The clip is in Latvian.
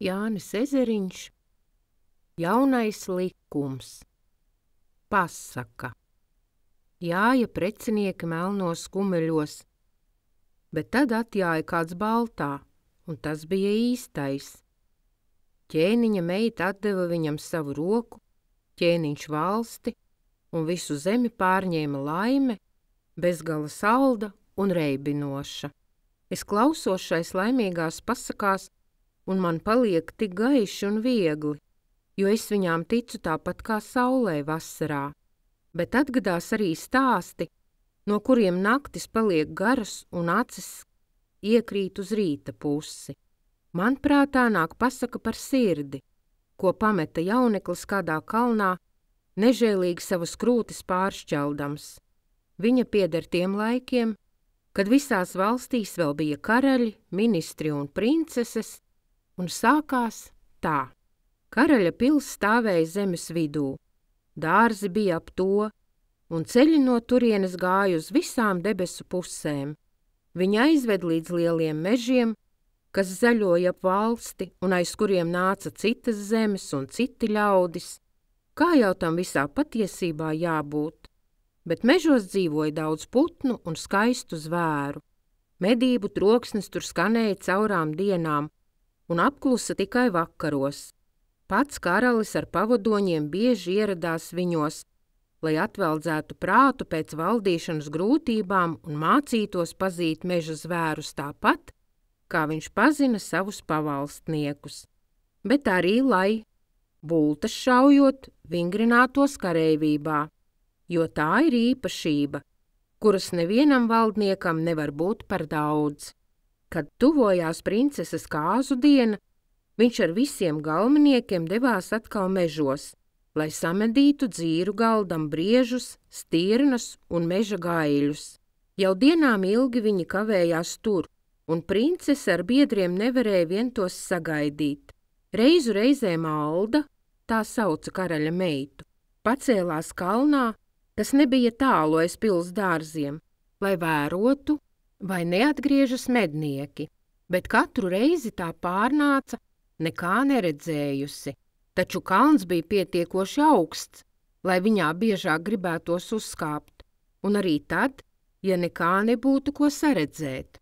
Jānis Ezeriņš, jaunais likums, pasaka. Jāja precinieki melnos kumeļos, bet tad atjāja kāds baltā, un tas bija īstais. Ķēniņa meita atdeva viņam savu roku, ķēniņš valsti, un visu zemi pārņēma laime, bezgala salda un reibinoša. Es klausošais laimīgās pasakās – un man paliek tik gaiši un viegli, jo es viņām ticu tāpat kā saulē vasarā. Bet atgadās arī stāsti, no kuriem naktis paliek garas un acis iekrīt uz rīta pusi. Man prātā nāk pasaka par sirdi, ko pameta jauneklis kādā kalnā, nežēlīgi savas krūtis pāršķeldams. Viņa pieder tiem laikiem, kad visās valstīs vēl bija karaļi, ministri un princeses, un sākās tā. Karaļa pils stāvēja zemes vidū, dārzi bija ap to, un ceļi no turienes gāja uz visām debesu pusēm. Viņa aizved līdz lieliem mežiem, kas zaļoja ap valsti un aiz kuriem nāca citas zemes un citi ļaudis, kā jau tam visā patiesībā jābūt. Bet mežos dzīvoja daudz putnu un skaistu zvēru. Medību troksnis tur skanēja caurām dienām, un apklusa tikai vakaros. Pats karalis ar pavadoņiem bieži ieradās viņos, lai atveldzētu prātu pēc valdīšanas grūtībām un mācītos pazīt meža zvērus tāpat, kā viņš pazina savus pavalstniekus. Bet arī, lai bultas šaujot, vingrinātos kareivībā, jo tā ir īpašība, kuras nevienam valdniekam nevar būt par daudz. Kad tuvojās princeses kāzu diena, viņš ar visiem galveniekiem devās atkal mežos, lai samedītu dzīru galdam briežus, stirnas un meža gaiļus. Jau dienām ilgi viņi kavējās tur, un princese ar biedriem nevarēja vien tos sagaidīt. Reizu reizē Malda, tā sauca karaļa meitu, pacēlās kalnā, kas nebija tālu aiz pils dārziem, lai vērotu vai neatgriežas mednieki, bet katru reizi tā pārnāca, nekā neredzējusi. Taču kalns bija pietiekoši augsts, lai viņā biežāk gribētos uzkāpt, un arī tad, ja nekā nebūtu ko saredzēt.